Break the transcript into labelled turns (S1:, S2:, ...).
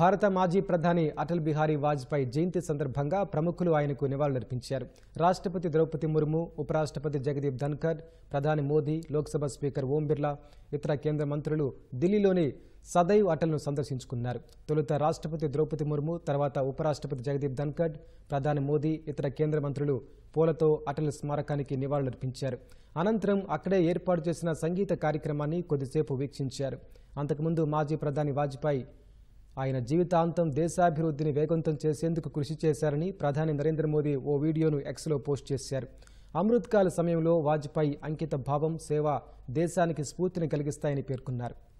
S1: భారత మాజీ ప్రధాని అటల్ బిహారీ వాజ్పేయి జయంతి సందర్భంగా ప్రముఖులు ఆయనకు నివాళులర్పించారు రాష్ట్రపతి ద్రౌపది ముర్ము ఉపరాష్ట్రపతి జగదీప్ ధన్కర్ ప్రధాని మోదీ లోక్సభ స్పీకర్ ఓం బిర్లా ఇతర కేంద్ర మంత్రులు ఢిల్లీలోని సదైవ్ అటల్ను సందర్శించుకున్నారు తొలుత రాష్ట్రపతి ద్రౌపది ముర్ము తర్వాత ఉపరాష్ట్రపతి జగదీప్ ధన్కర్ ప్రధాని మోదీ ఇతర కేంద్ర మంత్రులు పూలతో అటల్ స్మారకానికి నివాళులర్పించారు అనంతరం అక్కడే ఏర్పాటు చేసిన సంగీత కార్యక్రమాన్ని కొద్దిసేపు వీక్షించారు అంతకుముందు మాజీ ప్రధాని వాజ్పేయి ఆయన జీవితాంతం దేశాభివృద్ధిని వేగవంతం చేసేందుకు కృషి చేశారని ప్రధాని నరేంద్ర మోదీ ఓ వీడియోను ఎక్స్లో పోస్ట్ చేశారు అమృత్కాల సమయంలో వాజ్పేయి అంకిత భావం సేవ దేశానికి స్ఫూర్తిని కలిగిస్తాయని పేర్కొన్నారు